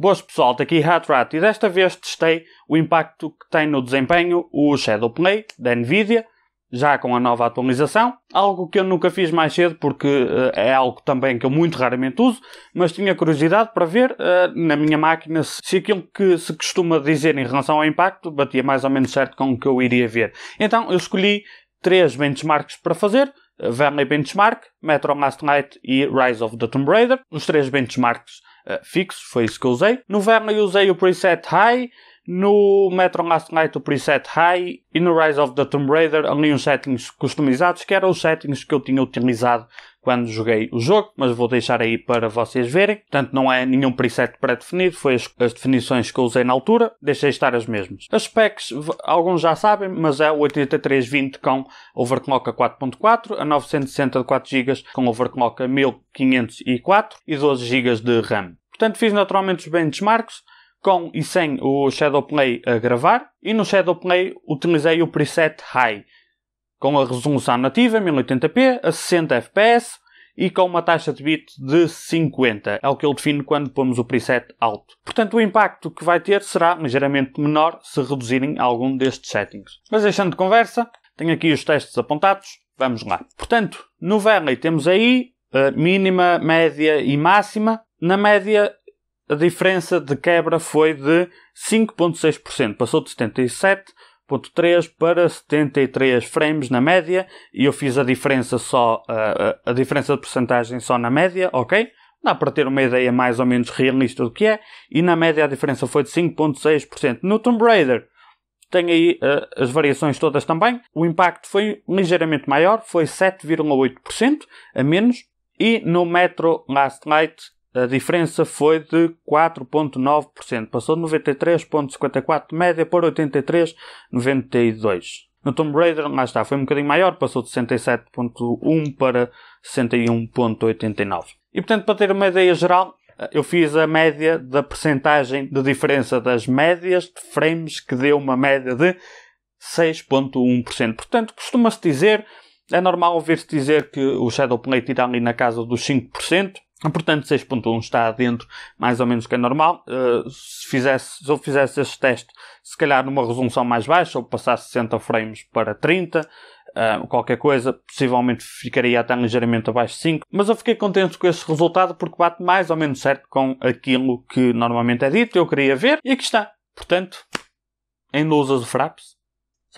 Boas pessoal, tá aqui Hatrat e desta vez testei o impacto que tem no desempenho o Shadow Play da Nvidia, já com a nova atualização, algo que eu nunca fiz mais cedo porque uh, é algo também que eu muito raramente uso, mas tinha curiosidade para ver uh, na minha máquina se aquilo que se costuma dizer em relação ao impacto batia mais ou menos certo com o que eu iria ver. Então eu escolhi três benchmarks para fazer, eh, Valley Benchmark, Metro Last Night e Rise of the Tomb Raider. Os três benchmarks eh, fixo foi isso que eu usei. No Verna eu usei o preset High, no Metro Last Night o preset High e no Rise of the Tomb Raider ali uns settings customizados, que eram os settings que eu tinha utilizado quando joguei o jogo, mas vou deixar aí para vocês verem. Portanto, não é nenhum preset pré-definido, foi as, as, definições que eu usei na altura, deixei estar as mesmas. As specs, alguns já sabem, mas é o 8320 com overclock a 4.4, a 960 de 4 GB com overclock a 1504 e 12 GB de RAM. Portanto, fiz naturalmente os benchmarks, com e sem o Shadowplay a gravar e no Shadowplay utilizei o preset High com a resolução nativa 1080p a 60 fps e com uma taxa de bit de 50. É o que ele define quando pomos o preset alto. Portanto, o impacto que vai ter será ligeiramente menor se reduzirem algum destes settings. Mas deixando de conversa, tenho aqui os testes apontados. Vamos lá. Portanto, no Valley temos aí a mínima, média e máxima. Na média, a diferença de quebra foi de 5,6%. Passou de 77% 73.3 para 73 frames na média e eu fiz a diferença só, a, a, diferença de porcentagem só na média, ok? Dá para ter uma ideia mais ou menos realista do que é e na média a diferença foi de 5.6%. No Tomb Raider tem aí uh, as variações todas também. O impacto foi ligeiramente maior, foi 7,8% a menos e no Metro Last Light a diferença foi de 4,9%, passou de 93,54 de média para 83,92. No Tomb Raider, lá está, foi um bocadinho maior, passou de 67,1 para 61,89. E portanto, para ter uma ideia geral, eu fiz a média da percentagem de diferença das médias de frames, que deu uma média de 6,1%. Portanto, costuma-se dizer, é normal ouvir-se dizer que o Shadowplay irá ali na casa dos 5%. Portanto, 6.1 está dentro mais ou menos que é normal. Uh, se, fizesse, se eu fizesse este teste, se calhar numa resolução mais baixa, ou passasse 60 frames para 30, uh, eh, qualquer coisa, possivelmente ficaria até ligeiramente abaixo de 5. Mas eu fiquei contente com este resultado porque bate mais ou menos certo com aquilo que normalmente é dito, eu queria ver, e aqui está. Portanto, em luzes do Fraps,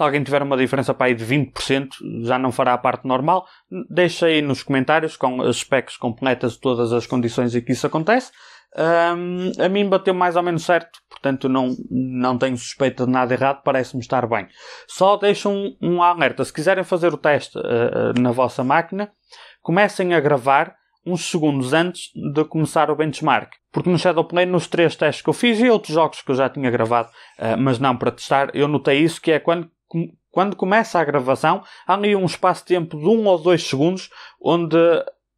se alguém tiver uma diferença para aí de 20%, já não fará a parte normal. Deixa aí nos comentários com as specs completas de todas as condições em que isso acontece. Um, a mim bateu mais ou menos certo, portanto não, não tenho suspeita de nada errado, parece-me estar bem. Só deixo um, um alerta: se quiserem fazer o teste uh, na vossa máquina, comecem a gravar uns segundos antes de começar o benchmark. Porque no Shadowplay, nos três testes que eu fiz e outros jogos que eu já tinha gravado, uh, mas não para testar, eu notei isso, que é quando quando começa a gravação, há ali um espaço-tempo de de 1 ou 2 segundos onde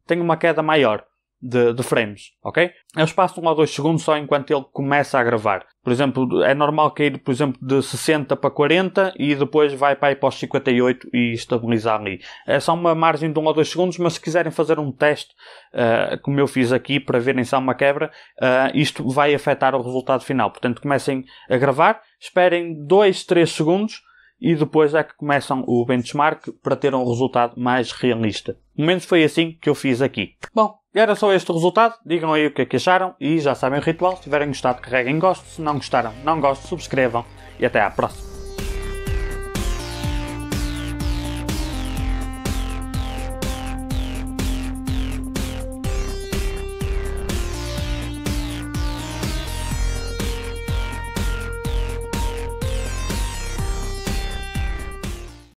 tem uma queda maior de, de frames, ok? É o espaço de 1 ou 2 segundos só enquanto ele começa a gravar. Por exemplo, é normal cair, por exemplo, de 60 para 40 e depois vai para, aí para os 58 e estabilizar ali. É só uma margem de 1 ou 2 segundos, mas se quiserem fazer um teste, uh, como eu fiz aqui, para verem se há uma quebra, uh, isto vai afetar o resultado final. Portanto, comecem a gravar, esperem 2, 3 segundos, e depois é que começam o benchmark para ter um resultado mais realista. Pelo menos foi assim que eu fiz aqui. Bom, era só este o resultado. Digam aí o que, é que acharam e já sabem o ritual. Se tiverem gostado, carreguem gosto. Se não gostaram, não gosto, subscrevam e até à próxima.